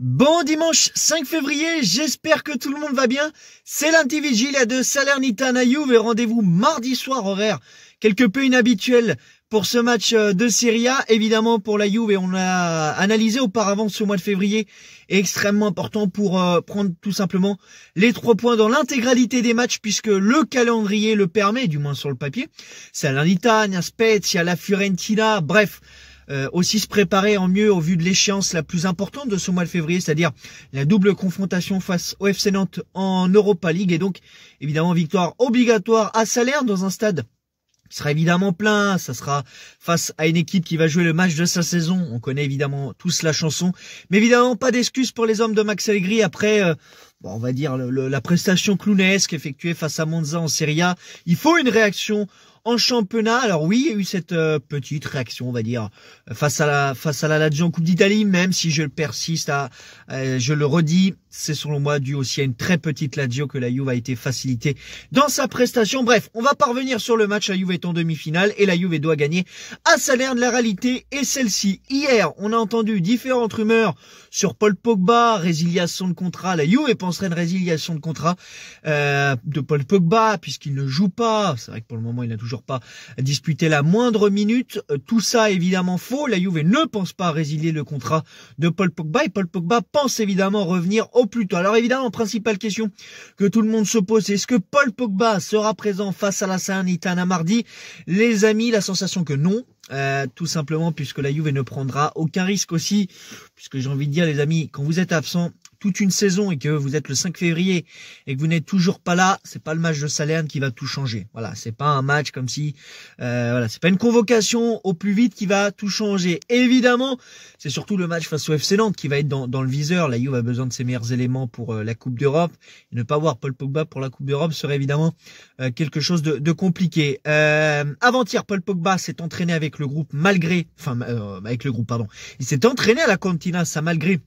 Bon dimanche 5 février, j'espère que tout le monde va bien. C'est l'intivigile de Salernitana Juve et rendez-vous mardi soir horaire quelque peu inhabituel pour ce match euh, de Serie A. Évidemment pour la Juve et on a analysé auparavant ce mois de février extrêmement important pour euh, prendre tout simplement les trois points dans l'intégralité des matchs puisque le calendrier le permet, du moins sur le papier. Salernitana, Spezia, la Fiorentina, bref euh, aussi se préparer en mieux au vu de l'échéance la plus importante de ce mois de février, c'est-à-dire la double confrontation face au FC Nantes en Europa League et donc évidemment victoire obligatoire à Salerne dans un stade qui sera évidemment plein, ça sera face à une équipe qui va jouer le match de sa saison, on connaît évidemment tous la chanson, mais évidemment pas d'excuses pour les hommes de Max Allegri après euh, Bon, on va dire le, la prestation clownesque effectuée face à Monza en Serie A. Il faut une réaction en championnat. Alors oui, il y a eu cette euh, petite réaction, on va dire, face à la face à la Lazio en Coupe d'Italie, même si je persiste à, euh, je le redis, c'est selon moi dû aussi à une très petite Lazio que la Juve a été facilitée dans sa prestation. Bref, on va parvenir sur le match. La Juve est en demi-finale et la Juve doit gagner à de La réalité et celle-ci. Hier, on a entendu différentes rumeurs sur Paul Pogba, résiliation de contrat. La Juve penserait une résiliation de contrat euh, de Paul Pogba puisqu'il ne joue pas. C'est vrai que pour le moment, il a toujours pas disputer la moindre minute. Euh, tout ça évidemment faux. La Juve ne pense pas résilier le contrat de Paul Pogba et Paul Pogba pense évidemment revenir au plus tôt. Alors évidemment, principale question que tout le monde se pose, c'est est-ce que Paul Pogba sera présent face à la à mardi Les amis, la sensation que non. Euh, tout simplement puisque la Juve ne prendra aucun risque aussi, puisque j'ai envie de dire les amis, quand vous êtes absent, toute une saison et que vous êtes le 5 février et que vous n'êtes toujours pas là, c'est pas le match de Salerne qui va tout changer. Voilà, c'est pas un match comme si, euh, voilà, c'est pas une convocation au plus vite qui va tout changer. Évidemment, c'est surtout le match face au FC Nantes qui va être dans, le viseur. La Juve a besoin de ses meilleurs éléments pour euh, la Coupe d'Europe. ne pas voir Paul Pogba pour la Coupe d'Europe serait évidemment euh, quelque chose de, de compliqué. Euh, avant-hier, Paul Pogba s'est entraîné avec le groupe malgré, enfin avec le groupe pardon, il s'est entraîné à la Cantina, ça malgré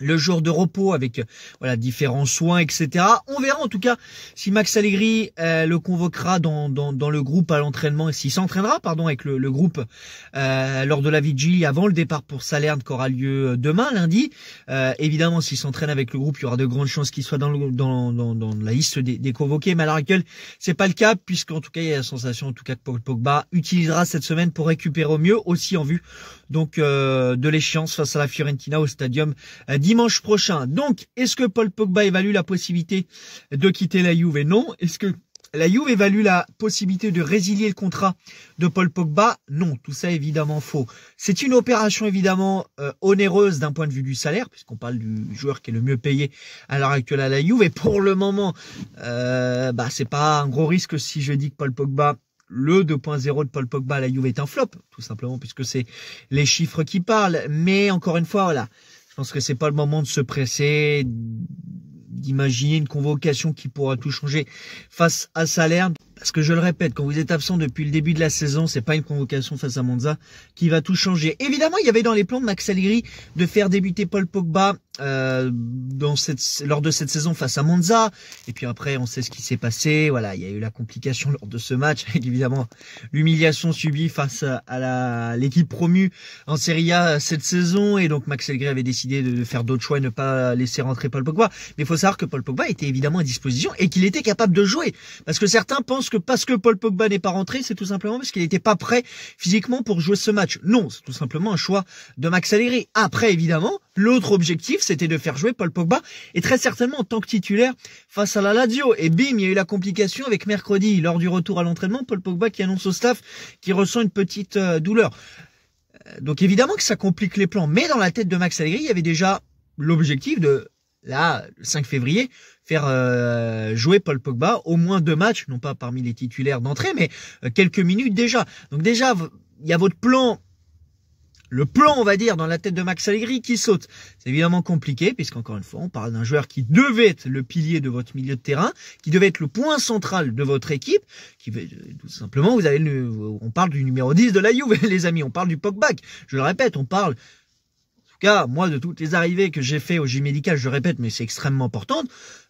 le jour de repos avec euh, voilà différents soins, etc. On verra en tout cas si Max Allegri euh, le convoquera dans, dans, le groupe à l'entraînement, s'il s'entraînera pardon avec le, le groupe euh, lors de la vigile avant le départ pour Salerne qui aura lieu demain lundi. évidemment, s'il s'entraîne avec le groupe, il y aura de grandes chances qu'il soit dans, le, dans, dans, la liste des, des convoqués. Mais à l'heure c'est pas le cas puisqu'en tout cas il y a la sensation en tout cas que Pogba utilisera cette semaine pour récupérer au mieux aussi en vue donc euh, de l'échéance face à la Fiorentina au Stadium euh, dimanche prochain. Donc, est-ce que Paul Pogba évalue la possibilité de quitter la Juve Non. Est-ce que la Juve évalue la possibilité de résilier le contrat de Paul Pogba. Non, tout ça évidemment faux. C'est une opération évidemment euh, onéreuse d'un point de vue du salaire, puisqu'on parle du joueur qui est le mieux payé à l'heure actuelle à la Juve. Et pour le moment, euh, bah, c'est pas un gros risque si je dis que Paul Pogba le 2.0 de Paul Pogba à la Juve est un flop, tout simplement, puisque c'est les chiffres qui parlent. Mais encore une fois, voilà, je pense que c'est pas le moment de se presser, d'imaginer une convocation qui pourra tout changer face à Salerne. Parce que je le répète, quand vous êtes absent depuis le début de la saison, c'est pas une convocation face à Monza qui va tout changer. Évidemment, il y avait dans les plans de Max Allegri de faire débuter Paul Pogba euh, lors de cette saison face à Monza. Et puis après, on sait ce qui s'est passé. Voilà, il y a eu la complication lors de ce match, avec évidemment l'humiliation subie face à l'équipe promue en Serie A cette saison. Et donc Max Elgré avait décidé de faire d'autres choix et ne pas laisser rentrer Paul Pogba. Mais il faut savoir que Paul Pogba était évidemment à disposition et qu'il était capable de jouer. Parce que certains pensent que parce que Paul Pogba n'est pas rentré, c'est tout simplement parce qu'il n'était pas prêt physiquement pour jouer ce match. Non, c'est tout simplement un choix de Max Allegri. Après, évidemment, l'autre objectif, c'était de faire jouer Paul Pogba et très certainement en tant que titulaire face à la Lazio. Et bim, il y a eu la complication avec mercredi lors du retour à l'entraînement, Paul Pogba qui annonce au staff qu'il ressent une petite euh, douleur. Euh, donc évidemment que ça complique les plans, mais dans la tête de Max Allegri, il y avait déjà l'objectif de là, le 5 février, faire euh, jouer Paul Pogba au moins deux matchs, non pas parmi les titulaires d'entrée, mais quelques minutes déjà. Donc déjà, il y a votre plan le plan, on va dire, dans la tête de Max Allegri qui saute. C'est évidemment compliqué, puisqu'encore une fois, on parle d'un joueur qui devait être le pilier de votre milieu de terrain, qui devait être le point central de votre équipe, qui euh, tout simplement, vous avez le, on parle du numéro 10 de la Juve, les amis, on parle du Pogba. Je le répète, on parle car, moi, de toutes les arrivées que j'ai fait au G-Médical, je répète, mais c'est extrêmement important,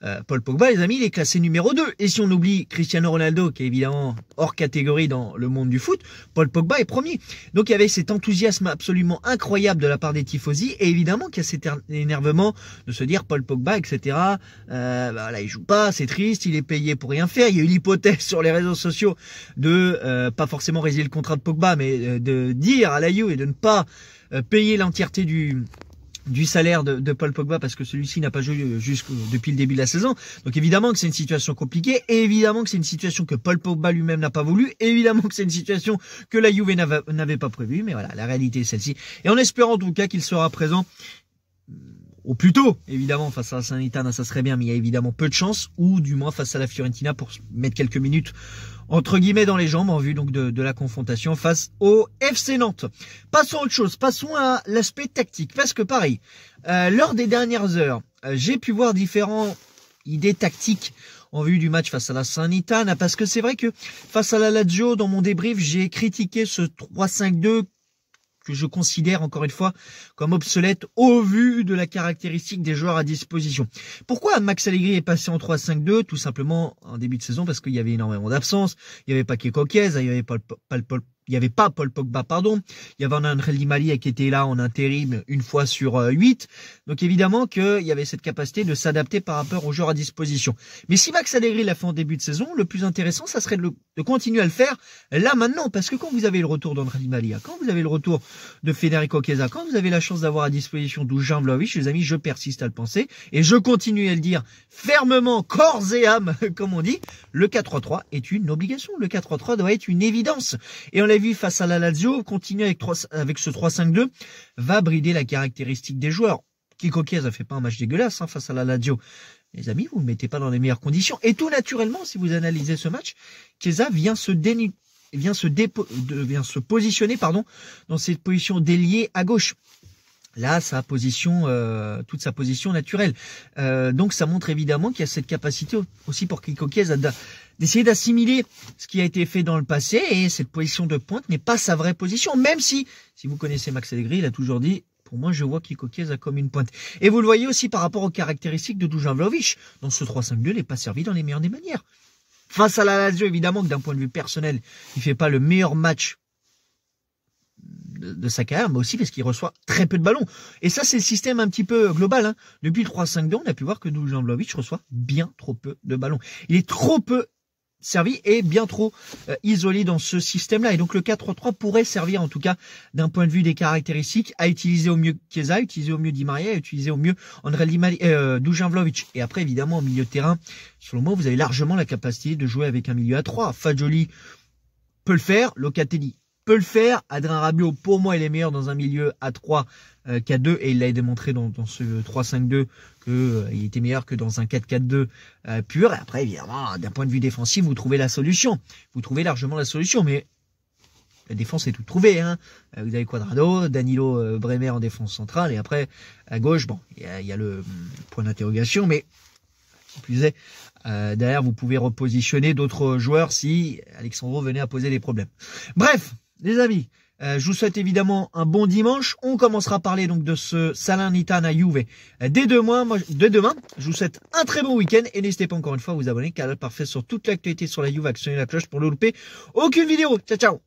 euh, Paul Pogba, les amis, il est classé numéro 2. Et si on oublie Cristiano Ronaldo, qui est évidemment hors catégorie dans le monde du foot, Paul Pogba est premier. Donc il y avait cet enthousiasme absolument incroyable de la part des tifosi, et évidemment qu'il y a cet er-, énervement de se dire Paul Pogba, etc., euh, bah, il joue pas, c'est triste, il est payé pour rien faire. Il y a eu l'hypothèse sur les réseaux sociaux de, euh, pas forcément résilier le contrat de Pogba, mais euh, de dire à l'AIU et de ne pas euh, payer l'entièreté du, du salaire de, Paul Pogba parce que celui-ci n'a pas joué euh, jusqu'au depuis le début de la saison. Donc évidemment que c'est une situation compliquée, et évidemment que c'est une situation que Paul Pogba lui-même n'a pas voulu, et évidemment que c'est une situation que la Juve n'avait pas prévue, mais voilà, la réalité est celle-ci. Et en espérant en tout cas qu'il sera présent ou plutôt, évidemment, face à la Sanitana, ça serait bien, mais il y a évidemment peu de chance. ou du moins face à la Fiorentina pour mettre quelques minutes entre guillemets dans les jambes en vue donc de, la confrontation face au FC Nantes. Passons à autre chose, passons à l'aspect tactique, parce que pareil, euh, lors des dernières heures, euh, j'ai pu voir différentes idées tactiques en vue du match face à la Sanitana, parce que c'est vrai que face à la Lazio, dans mon débrief, j'ai critiqué ce 3-5-2 que je considère encore une fois comme obsolète au vu de la caractéristique des joueurs à disposition. Pourquoi Max Allegri est passé en 3-5-2 Tout simplement en début de saison parce qu'il y avait énormément d'absences, il n'y avait pas Kekoquez, il n'y avait pas, le Paul il n'y avait pas Paul Pogba, pardon. Il y avait un qui était là en intérim une fois sur euh, huit. Donc évidemment qu'il y avait cette capacité de s'adapter par rapport aux joueurs à disposition. Mais si Max Allegri l'a fait en début de saison, le plus intéressant, ça serait de, le, de, continuer à le faire là maintenant. Parce que quand vous avez le retour d'André Di quand vous avez le retour de Federico Chiesa, quand vous avez la chance d'avoir à disposition 12 Jean les amis, je persiste à le penser. Et je continue à le dire fermement, corps et âme, comme on dit. Le 4-3-3 est une obligation. Le 4-3-3 doit être une évidence. Et on face à la Lazio, continue avec, avec ce 3-5-2 va brider la caractéristique des joueurs. Kiko Kies fait pas un match dégueulasse hein, face à la Lazio. Les amis, vous ne mettez pas dans les meilleures conditions. Et tout naturellement, si vous analysez ce match, Chiesa vient se vient se, se positionner pardon, dans cette position déliée à gauche là sa position, euh, toute sa position naturelle. Euh, donc ça montre évidemment qu'il y a cette capacité aussi pour Kiko d'essayer d'assimiler ce qui a été fait dans le passé et cette position de pointe n'est pas sa vraie position, même si, si vous connaissez Max Allegri, il a toujours dit pour moi, je vois Kiko comme une pointe. Et vous le voyez aussi par rapport aux caractéristiques de Dujan Vlovich. Dans ce 3-5-2, n'est pas servi dans les meilleures des manières. Face à la Lazio, évidemment que d'un point de vue personnel, il fait pas le meilleur match de, sa carrière, mais aussi parce qu'il reçoit très peu de ballons. Et ça, c'est le système un petit peu global. Hein. Depuis le 3-5-2, on a pu voir que Dujan reçoit bien trop peu de ballons. Il est trop peu servi et bien trop euh, isolé dans ce système-là. Et donc le 4-3-3 pourrait servir en tout cas d'un point de vue des caractéristiques à utiliser au mieux Chiesa, utiliser au mieux Di Maria, utiliser au mieux André Limali, euh, Et après évidemment au milieu de terrain, sur le vous avez largement la capacité de jouer avec un milieu à 3. Fajoli peut le faire, Locatelli peut le faire. Adrien Rabiot, pour moi, il est meilleur dans un milieu à 3 euh, qu'à 2 et il l'a démontré dans, ce 3-5-2 qu'il euh, il était meilleur que dans un 4-4-2 euh, pur. Et après, évidemment, d'un point de vue défensif, vous trouvez la solution. Vous trouvez largement la solution, mais la défense est tout trouvée. Hein. Vous avez Quadrado, Danilo Bremer en défense centrale et après, à gauche, bon, il y, a, le hmm, point d'interrogation, mais qui plus derrière, vous pouvez repositionner d'autres joueurs si Alexandro venait à poser des problèmes. Bref, les amis, euh, je vous souhaite évidemment un bon dimanche. On commencera à parler donc de ce Salernitana Juve dès demain. Moi, dès demain, je vous souhaite un très bon week-end et n'hésitez pas encore une fois à vous abonner, canal parfait sur toute l'actualité sur la Juve, actionnez la cloche pour ne louper aucune vidéo. Ciao, ciao